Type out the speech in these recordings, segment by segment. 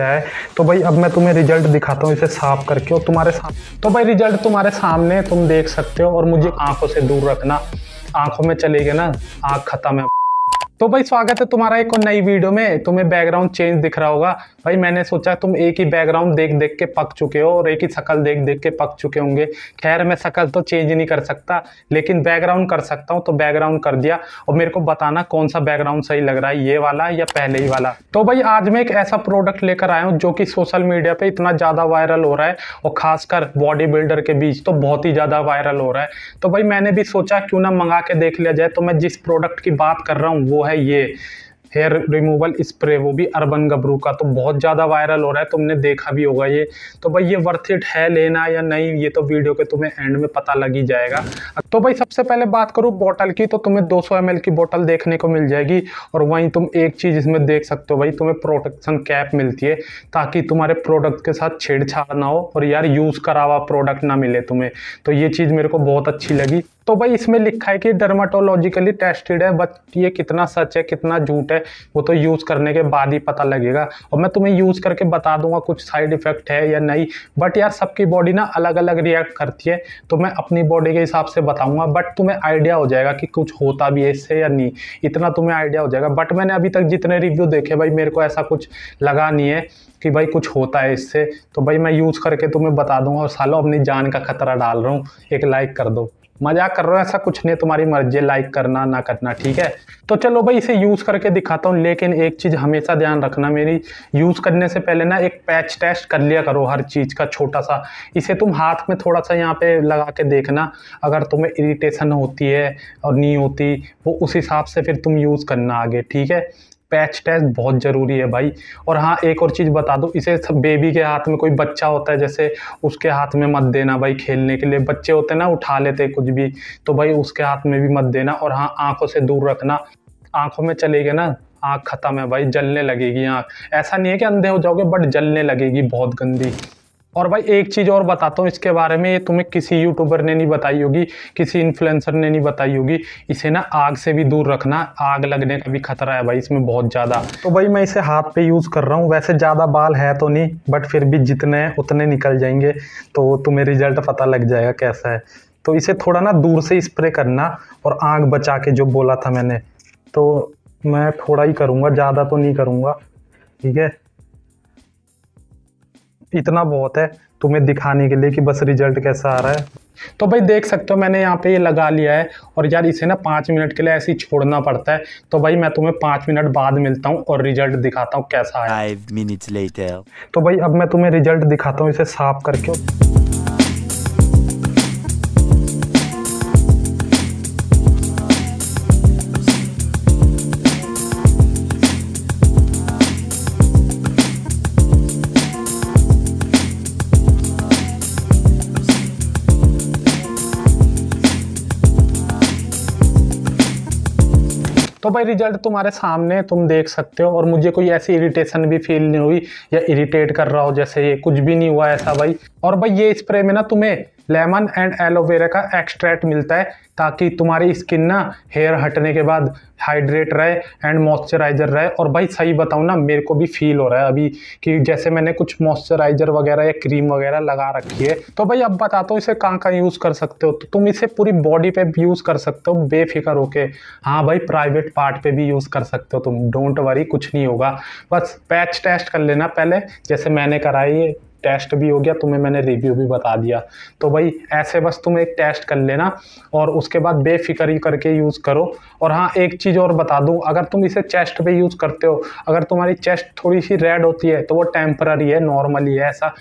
है तो भाई अब मैं तुम्हें रिजल्ट दिखाता हूँ इसे साफ करके और तुम्हारे सामने तो भाई रिजल्ट तुम्हारे सामने तुम देख सकते हो और मुझे आंखों से दूर रखना आंखों में चले गए ना आंख खत्म है तो भाई स्वागत है तुम्हारा एक और नई वीडियो में तुम्हें बैकग्राउंड चेंज दिख रहा होगा भाई मैंने सोचा तुम एक ही बैकग्राउंड देख देख के पक चुके हो और एक ही शकल देख देख के पक चुके होंगे खैर मैं शकल तो चेंज नहीं कर सकता लेकिन बैकग्राउंड कर सकता हूँ तो बैकग्राउंड कर दिया और मेरे को बताना कौन सा बैकग्राउंड सही लग रहा है ये वाला या पहले ही वाला तो भाई आज मैं एक ऐसा प्रोडक्ट लेकर आया हूँ जो कि सोशल मीडिया पर इतना ज़्यादा वायरल हो रहा है और खासकर बॉडी बिल्डर के बीच तो बहुत ही ज़्यादा वायरल हो रहा है तो भाई मैंने भी सोचा क्यों ना मंगा के देख लिया जाए तो मैं जिस प्रोडक्ट की बात कर रहा हूँ वो है है ये हेयर रिमूवल स्प्रे वो भी अर्बन गबरू का तो बहुत ज़्यादा वायरल हो रहा है तुमने देखा भी होगा ये तो भाई ये वर्थ इट है लेना या नहीं ये तो वीडियो के तुम्हें एंड में पता लग ही जाएगा तो भाई सबसे पहले बात करूँ बॉटल की तो तुम्हें 200 सौ की बॉटल देखने को मिल जाएगी और वहीं तुम एक चीज़ इसमें देख सकते हो भाई तुम्हें प्रोटेक्शन कैप मिलती है ताकि तुम्हारे प्रोडक्ट के साथ छेड़छाड़ ना हो और यार यूज़ करा हुआ प्रोडक्ट ना मिले तुम्हें तो ये चीज़ मेरे को बहुत अच्छी लगी तो भाई इसमें लिखा है कि डर्माटोलॉजिकली टेस्टेड है बट ये कितना सच है कितना झूठ है वो तो यूज़ करने के बाद ही पता लगेगा और मैं तुम्हें यूज़ करके बता दूंगा कुछ साइड इफ़ेक्ट है या नहीं बट यार सबकी बॉडी ना अलग अलग रिएक्ट करती है तो मैं अपनी बॉडी के हिसाब से बताऊँगा बट तुम्हें आइडिया हो जाएगा कि कुछ होता भी है इससे या नहीं इतना तुम्हें आइडिया हो जाएगा बट मैंने अभी तक जितने रिव्यू देखे भाई मेरे को ऐसा कुछ लगा नहीं है कि भाई कुछ होता है इससे तो भाई मैं यूज़ करके तुम्हें बता दूँगा और सालों अपनी जान का खतरा डाल रहा हूँ एक लाइक कर दो मजाक कर रहा हूँ ऐसा कुछ नहीं तुम्हारी मर्जी लाइक करना ना करना ठीक है तो चलो भाई इसे यूज़ करके दिखाता हूँ लेकिन एक चीज़ हमेशा ध्यान रखना मेरी यूज़ करने से पहले ना एक पैच टेस्ट कर लिया करो हर चीज़ का छोटा सा इसे तुम हाथ में थोड़ा सा यहाँ पे लगा के देखना अगर तुम्हें इरिटेशन होती है और नहीं होती वो उस हिसाब से फिर तुम यूज़ करना आगे ठीक है पैच टेस्ट बहुत ज़रूरी है भाई और हाँ एक और चीज़ बता दो इसे बेबी के हाथ में कोई बच्चा होता है जैसे उसके हाथ में मत देना भाई खेलने के लिए बच्चे होते हैं ना उठा लेते कुछ भी तो भाई उसके हाथ में भी मत देना और हाँ आँखों से दूर रखना आँखों में चले गए ना आँख ख़त्म है भाई जलने लगेगी आँख ऐसा नहीं है कि अंधे हो जाओगे बट जलने लगेगी बहुत गंदी और भाई एक चीज़ और बताता हूँ इसके बारे में ये तुम्हें किसी यूट्यूबर ने नहीं बताई होगी किसी इन्फ्लुएंसर ने नहीं बताई होगी इसे ना आग से भी दूर रखना आग लगने का भी खतरा है भाई इसमें बहुत ज़्यादा तो भाई मैं इसे हाथ पे यूज़ कर रहा हूँ वैसे ज़्यादा बाल है तो नहीं बट फिर भी जितने हैं उतने निकल जाएंगे तो तुम्हें रिजल्ट पता लग जाएगा कैसा है तो इसे थोड़ा ना दूर से स्प्रे करना और आँख बचा के जो बोला था मैंने तो मैं थोड़ा ही करूँगा ज़्यादा तो नहीं करूँगा ठीक है इतना बहुत है तुम्हें दिखाने के लिए कि बस रिजल्ट कैसा आ रहा है तो भाई देख सकते हो मैंने यहाँ पे ये लगा लिया है और यार इसे ना पाँच मिनट के लिए ऐसे ही छोड़ना पड़ता है तो भाई मैं तुम्हें पाँच मिनट बाद मिलता हूँ और रिजल्ट दिखाता हूँ कैसा आया तो भाई अब मैं तुम्हें रिजल्ट दिखाता हूँ इसे साफ करके तो भाई रिजल्ट तुम्हारे सामने तुम देख सकते हो और मुझे कोई ऐसी इरीटेशन भी फील नहीं हुई या इरीटेट कर रहा हो जैसे ये कुछ भी नहीं हुआ ऐसा भाई और भाई ये स्प्रे में ना तुम्हें लेमन एंड एलोवेरा का एक्सट्रैक्ट मिलता है ताकि तुम्हारी स्किन ना हेयर हटने के बाद हाइड्रेट रहे एंड मॉइस्चराइज़र रहे और भाई सही बताऊँ ना मेरे को भी फील हो रहा है अभी कि जैसे मैंने कुछ मॉइस्चराइज़र वगैरह या क्रीम वगैरह लगा रखी है तो भाई अब बताता हूँ इसे कहाँ कहाँ यूज़ कर सकते हो तो तुम इसे पूरी बॉडी पे यूज़ कर सकते हो बेफिक्र होके हाँ भाई प्राइवेट पार्ट पे भी यूज़ कर सकते हो तुम डोंट वरी कुछ नहीं होगा बस पैच टेस्ट कर लेना पहले जैसे मैंने कराई टेस्ट भी हो गया तुम्हें मैंने रिव्यू भी बता दिया तो भाई ऐसे बस तुम एक टेस्ट कर लेना और उसके बाद बेफिक्री करके यूज़ करो और हाँ एक चीज़ और बता दूँ अगर तुम इसे चेस्ट पे यूज़ करते हो अगर तुम्हारी चेस्ट थोड़ी सी रेड होती है तो वो टेम्पररी है नॉर्मली है ऐसा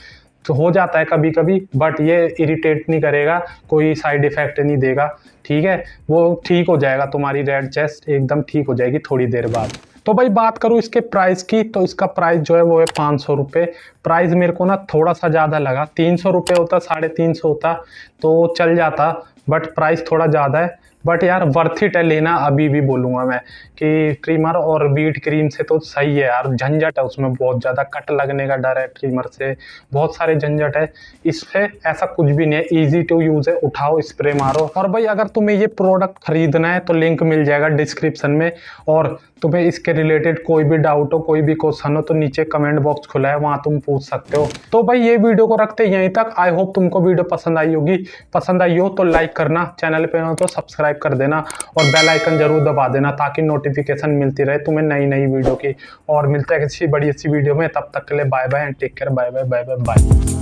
तो हो जाता है कभी कभी बट ये इरिटेट नहीं करेगा कोई साइड इफ़ेक्ट नहीं देगा ठीक है वो ठीक हो जाएगा तुम्हारी रेड चेस्ट एकदम ठीक हो जाएगी थोड़ी देर बाद तो भाई बात करूँ इसके प्राइस की तो इसका प्राइस जो है वो है पाँच सौ रुपये प्राइस मेरे को ना थोड़ा सा ज़्यादा लगा तीन सौ रुपये होता साढ़े तीन सौ होता तो चल जाता बट प्राइस थोड़ा ज़्यादा है बट यार वर्थ इट है लेना अभी भी बोलूँगा मैं कि ट्रिमर और वीट क्रीम से तो सही है यार झंझट है उसमें बहुत ज़्यादा कट लगने का डर है ट्रिमर से बहुत सारे झंझट है इस पर ऐसा कुछ भी नहीं है ईजी टू यूज़ है उठाओ स्प्रे मारो और भाई अगर तुम्हें ये प्रोडक्ट ख़रीदना है तो लिंक मिल जाएगा डिस्क्रिप्सन में और तुम्हें इसके रिलेटेड कोई भी डाउट हो कोई भी क्वेश्चन हो तो नीचे कमेंट बॉक्स खुला है वहाँ तुम पूछ सकते हो तो भाई ये वीडियो को रखते यहीं तक आई होप तुमको वीडियो पसंद आई होगी पसंद आई हो तो लाइक करना चैनल पर हो तो सब्सक्राइब सब्सक्राइब कर देना और बेल आइकन जरूर दबा देना ताकि नोटिफिकेशन मिलती रहे तुम्हें नई नई वीडियो की और मिलते हैं किसी बड़ी अच्छी वीडियो में तब तक के लिए bye bye and take care bye bye bye bye bye